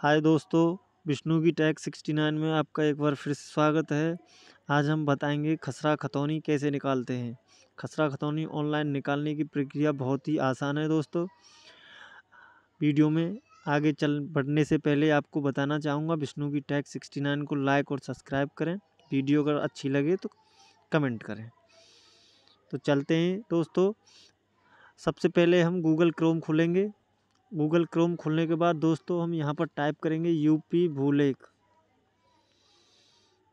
हाय दोस्तों विष्णु की टैग 69 में आपका एक बार फिर स्वागत है आज हम बताएंगे खसरा खतौनी कैसे निकालते हैं खसरा खतौनी ऑनलाइन निकालने की प्रक्रिया बहुत ही आसान है दोस्तों वीडियो में आगे चल बढ़ने से पहले आपको बताना चाहूँगा विष्णु की टैग 69 को लाइक और सब्सक्राइब करें वीडियो अगर अच्छी लगे तो कमेंट करें तो चलते हैं दोस्तों सबसे पहले हम गूगल क्रोम खोलेंगे गूगल क्रोम खोलने के बाद दोस्तों हम यहाँ पर टाइप करेंगे यूपी भूलेख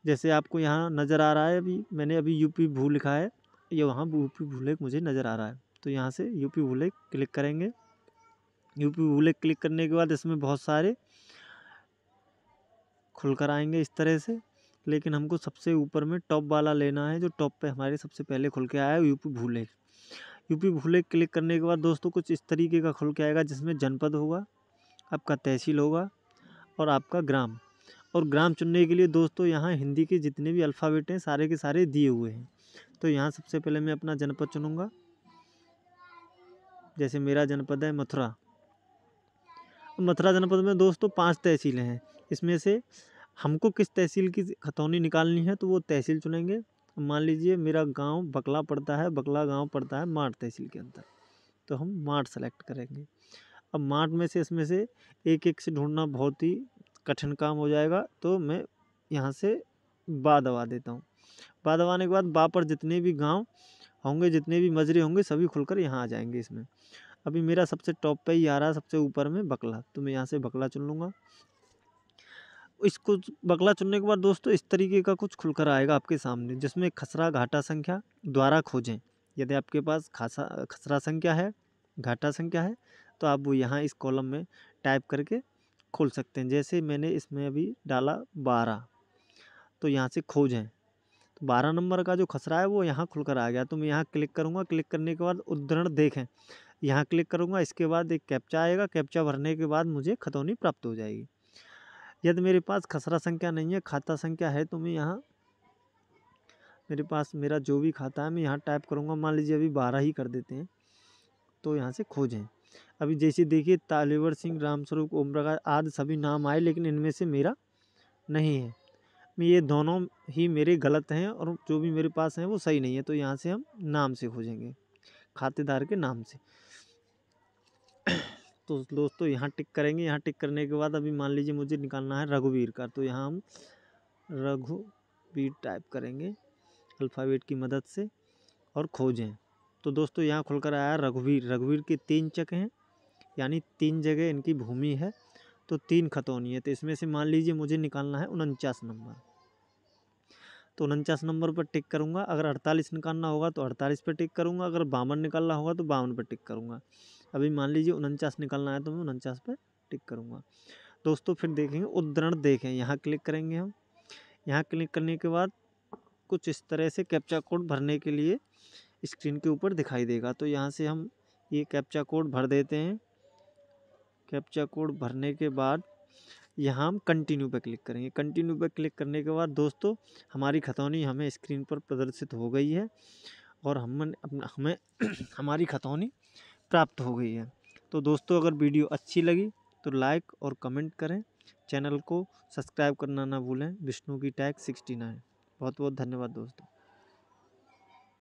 जैसे आपको यहाँ नज़र आ रहा है अभी मैंने अभी यूपी भू लिखा है ये वहाँ यूपी भूलेख मुझे नज़र आ रहा है तो यहाँ से यूपी भूलेख क्लिक करेंगे यूपी भूलेख क्लिक करने के बाद इसमें बहुत सारे खुल कर आएंगे इस तरह से लेकिन हमको सबसे ऊपर में टॉप वाला लेना है जो टॉप पे हमारे सबसे पहले खुल के आया है UP Bhulekh UP Bhulekh click करने के बाद दोस्तों कुछ इस तरीके का खुल के आएगा जिसमें जनपद होगा आपका तहसील होगा और आपका ग्राम और ग्राम चुनने के लिए दोस्तों यहाँ हिंदी के जितने भी अल्फ़ाबेट हैं सारे के सारे दिए हुए हैं तो यहाँ सबसे पहले मैं अपना जनपद चुनूँगा जैसे मेरा जनपद है मथुरा मथुरा जनपद में दोस्तों पांच तहसीलें हैं इसमें से हमको किस तहसील की खतौनी निकालनी है तो वो तहसील चुनेंगे मान लीजिए मेरा गांव बकला पड़ता है बकला गांव पड़ता है माठ तहसील के अंदर तो हम माठ सेलेक्ट करेंगे अब माठ में से इसमें से एक एक से ढूंढना बहुत ही कठिन काम हो जाएगा तो मैं यहाँ से बा दबा देता हूँ बा दबाने के बाद बा पर जितने भी गाँव होंगे जितने भी मजरे होंगे सभी खुलकर यहाँ आ जाएंगे इसमें अभी मेरा सबसे टॉप पे ही आ रहा है सबसे ऊपर में बकला तो मैं यहाँ से बकला चुन लूँगा इसको बगला चुनने के बाद दोस्तों इस तरीके का कुछ खुलकर आएगा आपके सामने जिसमें खसरा घाटा संख्या द्वारा खोजें यदि आपके पास खासा खसरा संख्या है घाटा संख्या है तो आप वो यहाँ इस कॉलम में टाइप करके खोल सकते हैं जैसे मैंने इसमें अभी डाला बारह तो यहाँ से खोजें तो बारह नंबर का जो खसरा है वो यहाँ खुलकर आ गया तो मैं यहाँ क्लिक करूँगा क्लिक करने के बाद उद्धरण देखें यहाँ क्लिक करूँगा इसके बाद एक कैप्चा आएगा कैप्चा भरने के बाद मुझे खतौनी प्राप्त हो जाएगी यदि मेरे पास खसरा संख्या नहीं है खाता संख्या है तो मैं यहाँ मेरे पास मेरा जो भी खाता है मैं यहाँ टाइप करूँगा मान लीजिए अभी बारह ही कर देते हैं तो यहाँ से खोजें अभी जैसे देखिए तालेवर सिंह रामस्वरूप ओम प्रकाश आदि सभी नाम आए लेकिन इनमें से मेरा नहीं है ये दोनों ही मेरे गलत हैं और जो भी मेरे पास हैं वो सही नहीं है तो यहाँ से हम नाम से खोजेंगे खातेदार के नाम से तो दोस्तों यहाँ टिक करेंगे यहाँ टिक करने के बाद अभी मान लीजिए मुझे निकालना है रघुवीर का तो यहाँ हम रघुवीर टाइप करेंगे अल्फ़ाबेट की मदद से और खोजें तो दोस्तों यहाँ खुलकर आया रघुवीर रघुवीर के तीन चक हैं यानी तीन जगह इनकी भूमि है तो तीन खतौनी है तो इसमें से मान लीजिए मुझे निकालना है उनचास नंबर तो उनचास नंबर पर टिक करूँगा अगर अड़तालीस निकालना होगा तो अड़तालीस पर टिक करूँगा अगर बावन निकालना होगा तो बावन पर टिक करूँगा अभी मान लीजिए उनचास निकालना है तो मैं उनचास पर टिक करूँगा दोस्तों फिर देखेंगे उद्धरण देखें यहाँ क्लिक करेंगे हम यहाँ क्लिक करने के बाद कुछ इस तरह से कैप्चा कोड भरने के लिए स्क्रीन के ऊपर दिखाई देगा तो यहाँ से हम ये कैप्चा कोड भर देते हैं कैप्चा कोड भरने के बाद यहाँ हम कंटिन्यू पर क्लिक करेंगे कंटिन्यू पर क्लिक करने के बाद दोस्तों हमारी खतौनी हमें स्क्रीन पर प्रदर्शित हो गई है और हम अपना हमें हमारी खतौनी प्राप्त हो गई है तो दोस्तों अगर वीडियो अच्छी लगी तो लाइक और कमेंट करें चैनल को सब्सक्राइब करना ना भूलें विष्णु की टैग सिक्सटी नाइन बहुत बहुत धन्यवाद दोस्तों